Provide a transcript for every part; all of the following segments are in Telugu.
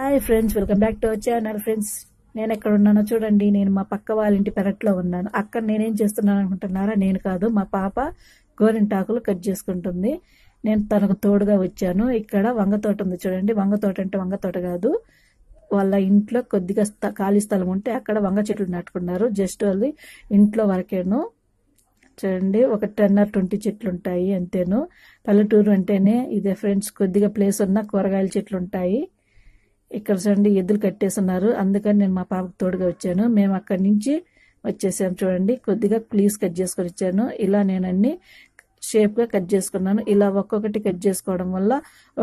hi friends welcome back to channel friends నేను ఎక్కడ ఉన్నానో చూడండి నేను మా పక్క వాళ్ళ ఇంటి పెరట్లో ఉన్నాను అక్కడ నేనేం చేస్తున్నాను అనుకుంటున్నారా నేను కాదు మా పాప గోరింటాకులు కట్ చేసుకుంటుంది నేను తనకు తోడుగా వచ్చాను ఇక్కడ వంగ తోట ఉంది చూడండి వంగ తోట అంటే వంగ తోట కాదు వాళ్ళ ఇంట్లో కొద్దిగా ఖాళీ స్థలం ఉంటే అక్కడ వంగ చెట్లు నాటుకున్నారు జస్ట్ వాళ్ళు ఇంట్లో వరకేను చూడండి ఒక టెన్ ఆర్ ట్వంటీ చెట్లు ఉంటాయి అంతేను పల్లెటూరు అంటేనే ఇదే ఫ్రెండ్స్ కొద్దిగా ప్లేస్ ఉన్న కూరగాయల చెట్లు ఉంటాయి ఇక్కడ చూడండి ఎద్దులు ఉన్నారు అందుకని నేను మా పాపకు తోడుగా వచ్చాను మేము అక్కడి నుంచి వచ్చేసాం చూడండి కొద్దిగా ప్లీజ్ కట్ చేసుకొని వచ్చాను ఇలా నేను అన్ని షేప్గా కట్ చేసుకున్నాను ఇలా ఒక్కొక్కటి కట్ చేసుకోవడం వల్ల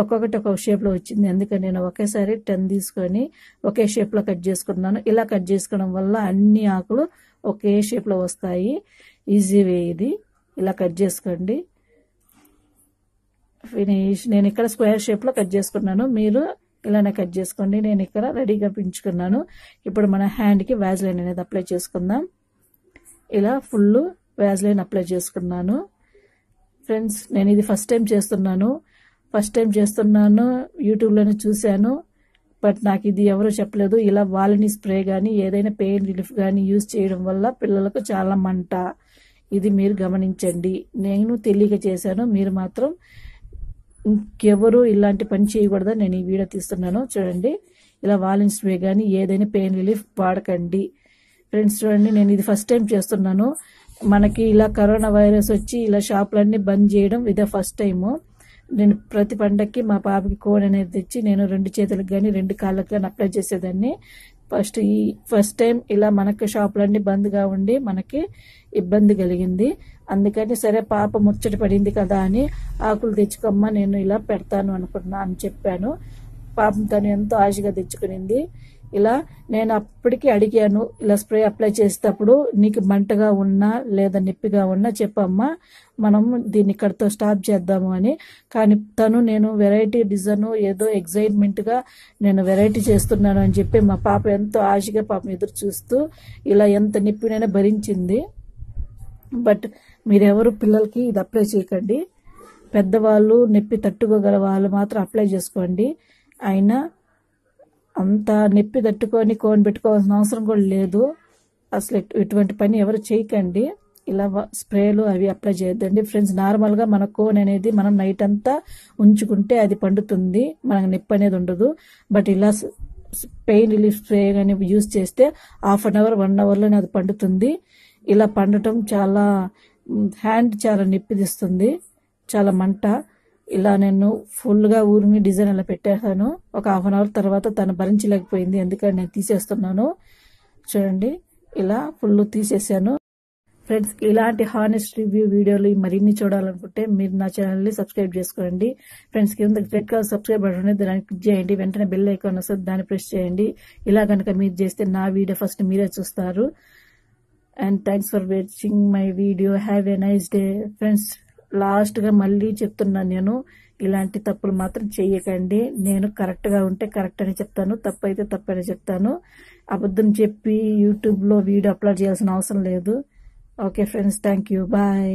ఒక్కొక్కటి ఒక్కొక్క షేప్లో వచ్చింది అందుకని నేను ఒకేసారి టెన్ తీసుకొని ఒకే షేప్లో కట్ చేసుకున్నాను ఇలా కట్ చేసుకోవడం వల్ల అన్ని ఆకులు ఒకే షేప్లో వస్తాయి ఈజీ వే ఇది ఇలా కట్ చేసుకోండి ఫినిష్ నేను ఇక్కడ స్క్వేర్ షేప్లో కట్ చేసుకున్నాను మీరు ఇలానే కట్ చేసుకోండి నేను ఇక్కడ రెడీగా పెంచుకున్నాను ఇప్పుడు మన హ్యాండ్కి వ్యాజ్లైన్ అనేది అప్లై చేసుకుందాం ఇలా ఫుల్ వ్యాజ్లైన్ అప్లై చేసుకున్నాను ఫ్రెండ్స్ నేను ఇది ఫస్ట్ టైం చేస్తున్నాను ఫస్ట్ టైం చేస్తున్నాను యూట్యూబ్లోనే చూశాను బట్ నాకు ఇది ఎవరు చెప్పలేదు ఇలా వాలని స్ప్రే కానీ ఏదైనా పెయిన్ రిలీఫ్ కానీ యూజ్ చేయడం వల్ల పిల్లలకు చాలా మంట ఇది మీరు గమనించండి నేను తెలియక చేశాను మీరు మాత్రం ఇంకెవరు ఇలాంటి పని చేయకూడదని నేను ఈ వీడియో తీస్తున్నాను చూడండి ఇలా వాలిన్స్ వే కానీ ఏదైనా పెయిన్ రిలీఫ్ వాడకండి ఫ్రెండ్స్ చూడండి నేను ఇది ఫస్ట్ టైం చేస్తున్నాను మనకి ఇలా కరోనా వైరస్ వచ్చి ఇలా షాపులన్నీ బంద్ చేయడం ఇదే ఫస్ట్ టైము నేను ప్రతి పండక్కి మా పాపకి కోడ్ అనేది తెచ్చి నేను రెండు చేతులకు కానీ రెండు కాళ్ళకి కానీ అప్లై చేసేదాన్ని ఫస్ట్ ఈ ఫస్ట్ టైం ఇలా మనకి షాపులన్నీ బంద్గా ఉండి మనకి ఇబ్బంది కలిగింది అందుకని సరే పాప ముచ్చట పడింది కదా అని ఆకులు తెచ్చుకోమ్మా నేను ఇలా పెడతాను అనుకుంటున్నా అని చెప్పాను పాపం తను ఎంతో ఆశగా తెచ్చుకునింది ఇలా నేను అప్పటికి అడిగాను ఇలా స్ప్రే అప్లై చేసేటప్పుడు నీకు మంటగా ఉన్నా లేదా నొప్పిగా ఉన్నా చెప్పమ్మా మనం దీన్ని ఇక్కడితో స్టాప్ చేద్దాము అని కానీ తను నేను వెరైటీ డిజైన్ ఏదో ఎగ్జైట్మెంట్గా నేను వెరైటీ చేస్తున్నాను అని చెప్పి మా పాప ఎంతో ఆశగా పాపం ఎదురు చూస్తూ ఇలా ఎంత నొప్పినైనా భరించింది బట్ మీరెవరు పిల్లలకి ఇది అప్లై చేయకండి పెద్దవాళ్ళు నొప్పి తట్టుకోగల వాళ్ళు మాత్రం అప్లై చేసుకోండి అయినా అంత నొప్పి తట్టుకొని కోన్ పెట్టుకోవాల్సిన అవసరం కూడా లేదు అసలు ఇటువంటి పని ఎవరు చేయకండి ఇలా స్ప్రేలు అవి అప్లై చేయొద్దండి ఫ్రెండ్స్ నార్మల్గా మన కోన్ అనేది మనం నైట్ అంతా ఉంచుకుంటే అది పండుతుంది మనకు నొప్పి అనేది ఉండదు బట్ ఇలా పెయిన్ రిలీఫ్ స్ప్రే కానీ యూజ్ చేస్తే హాఫ్ అన్ అవర్ వన్ అవర్లోనే అది పండుతుంది ఇలా పండటం చాలా హ్యాండ్ చాలా నొప్పిదిస్తుంది చాలా మంట ఇలా నేను ఫుల్గా ఊరిని డిజైన్ అలా పెట్టేసాను ఒక హాఫ్ అన్ అవర్ తర్వాత తను భరించలేకపోయింది ఎందుకంటే నేను తీసేస్తున్నాను చూడండి ఇలా ఫుల్ తీసేసాను ఫ్రెండ్స్ ఇలాంటి హానెస్ట్ రివ్యూ వీడియోలు మరిన్ని చూడాలనుకుంటే మీరు నా ఛానల్ని సబ్స్క్రైబ్ చేసుకోండి ఫ్రెండ్స్ కింద రెడ్ కలర్ సబ్స్క్రైబ్ బటన్ దాన్ని క్లిక్ చేయండి వెంటనే బెల్ ఐకాన్ వస్తుంది దాన్ని ప్రెస్ చేయండి ఇలా కనుక మీరు చేస్తే నా వీడియో ఫస్ట్ మీరే చూస్తారు and thanks for watching my video have a nice day friends లాస్ట్గా మళ్ళీ చెప్తున్నాను నేను ఇలాంటి తప్పులు మాత్రం చేయకండి నేను కరెక్ట్గా ఉంటే కరెక్ట్ అని చెప్తాను తప్పు అయితే తప్పు అని చెప్తాను అబద్ధం చెప్పి యూట్యూబ్లో వీడియో అప్లోడ్ చేయాల్సిన అవసరం లేదు okay friends thank you bye